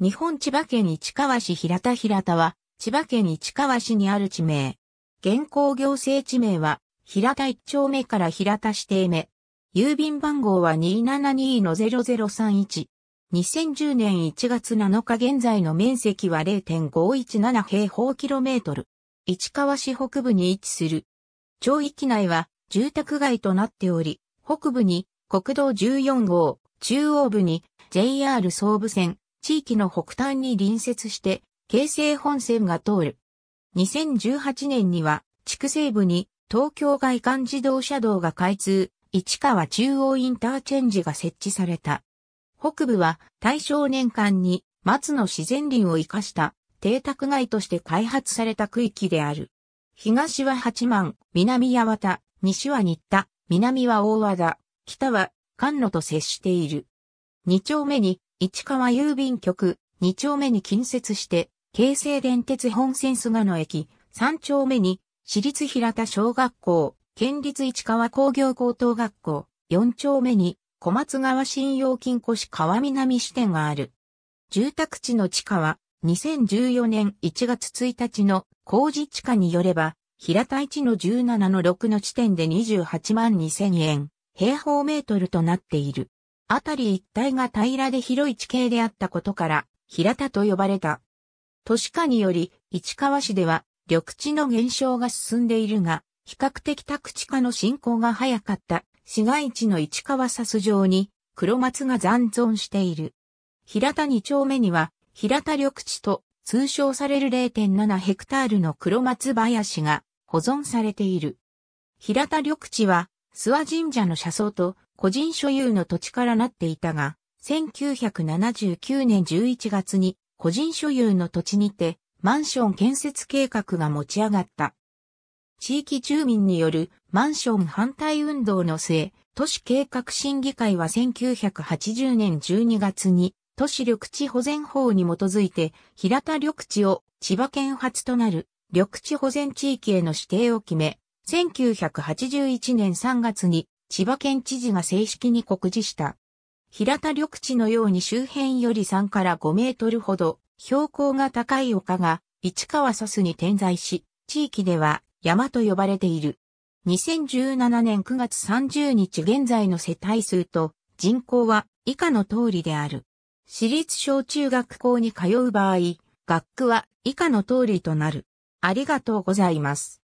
日本千葉県市川市平田平田は、千葉県市川市にある地名。現行行政地名は、平田一丁目から平田指定目。郵便番号は272-0031。2010年1月7日現在の面積は0.517平方キロメートル。市川市北部に位置する。町域内は住宅街となっており、北部に国道14号、中央部に JR 総武線、地域の北端に隣接して、京成本線が通る。2018年には、地区西部に東京外環自動車道が開通、市川中央インターチェンジが設置された。北部は大正年間に松の自然林を生かした邸宅街として開発された区域である。東は八幡、南八幡、西は新田、南は大和田、北は関野と接している。二丁目に市川郵便局、2丁目に近接して、京成電鉄本線菅野駅、3丁目に、私立平田小学校、県立市川工業高等学校、4丁目に、小松川信用金庫市川南支店がある。住宅地の地下は、2014年1月1日の工事地下によれば、平田1の17の6の地点で28万2000円、平方メートルとなっている。辺り一帯が平らで広い地形であったことから、平田と呼ばれた。都市化により、市川市では、緑地の減少が進んでいるが、比較的宅地化の進行が早かった市街地の市川サス上に黒松が残存している。平田二丁目には平田緑地と通称される0.7ヘクタールの黒松林が保存されている。平田緑地は諏訪神社の車窓と個人所有の土地からなっていたが、1979年11月に個人所有の土地にてマンション建設計画が持ち上がった。地域住民によるマンション反対運動の末、都市計画審議会は1980年12月に都市緑地保全法に基づいて平田緑地を千葉県初となる緑地保全地域への指定を決め、1981年3月に千葉県知事が正式に告示した。平田緑地のように周辺より3から5メートルほど標高が高い丘が市川サスに点在し、地域では山と呼ばれている。2017年9月30日現在の世帯数と人口は以下の通りである。私立小中学校に通う場合、学区は以下の通りとなる。ありがとうございます。